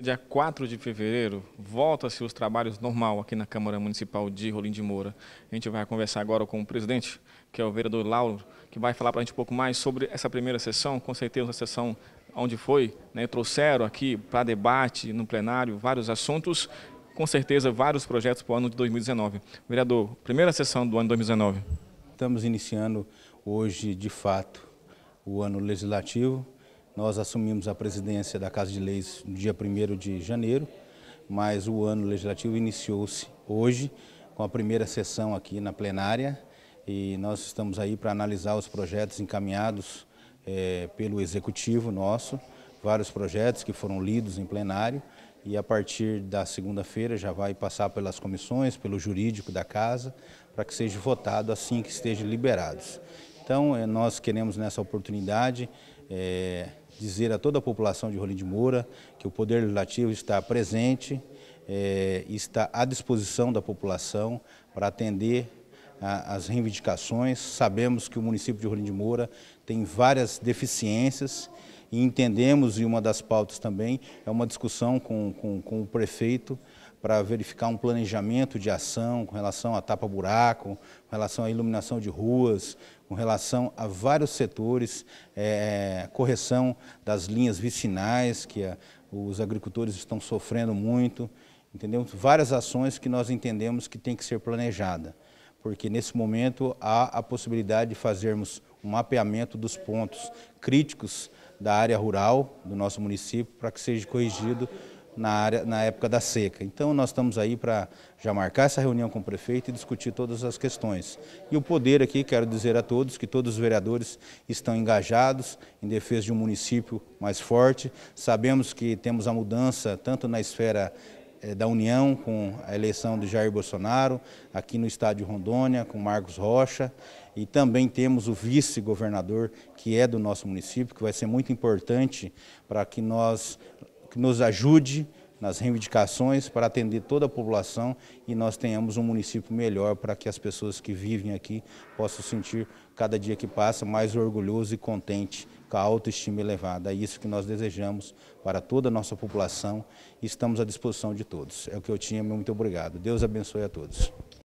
Dia 4 de fevereiro, volta-se os trabalhos normal aqui na Câmara Municipal de Rolim de Moura. A gente vai conversar agora com o presidente, que é o vereador Lauro, que vai falar para a gente um pouco mais sobre essa primeira sessão, com certeza uma sessão onde foi, né, trouxeram aqui para debate no plenário vários assuntos, com certeza vários projetos para o ano de 2019. Vereador, primeira sessão do ano de 2019. Estamos iniciando hoje, de fato, o ano legislativo, nós assumimos a presidência da Casa de Leis no dia 1 de janeiro, mas o ano legislativo iniciou-se hoje com a primeira sessão aqui na plenária e nós estamos aí para analisar os projetos encaminhados é, pelo Executivo nosso, vários projetos que foram lidos em plenário e a partir da segunda-feira já vai passar pelas comissões, pelo jurídico da casa, para que seja votado assim que estejam liberados. Então, é, nós queremos nessa oportunidade é, dizer a toda a população de Rolim de Moura que o Poder Legislativo está presente, é, está à disposição da população para atender a, as reivindicações. Sabemos que o município de Rolim de Moura tem várias deficiências e entendemos, e uma das pautas também, é uma discussão com, com, com o prefeito, para verificar um planejamento de ação com relação à tapa-buraco, com relação à iluminação de ruas, com relação a vários setores, é, é correção das linhas vicinais, que a, é, os agricultores estão sofrendo muito, entendeu? Várias ações que nós entendemos que tem que ser planejada, porque nesse momento há a possibilidade de fazermos um mapeamento dos pontos críticos da área rural do nosso município para que seja corrigido na, área, na época da seca. Então nós estamos aí para já marcar essa reunião com o prefeito e discutir todas as questões. E o poder aqui, quero dizer a todos que todos os vereadores estão engajados em defesa de um município mais forte. Sabemos que temos a mudança tanto na esfera eh, da União com a eleição de Jair Bolsonaro, aqui no estádio Rondônia, com Marcos Rocha. E também temos o vice-governador, que é do nosso município, que vai ser muito importante para que nós que nos ajude nas reivindicações para atender toda a população e nós tenhamos um município melhor para que as pessoas que vivem aqui possam sentir cada dia que passa mais orgulhoso e contente com a autoestima elevada. É isso que nós desejamos para toda a nossa população e estamos à disposição de todos. É o que eu tinha, muito obrigado. Deus abençoe a todos.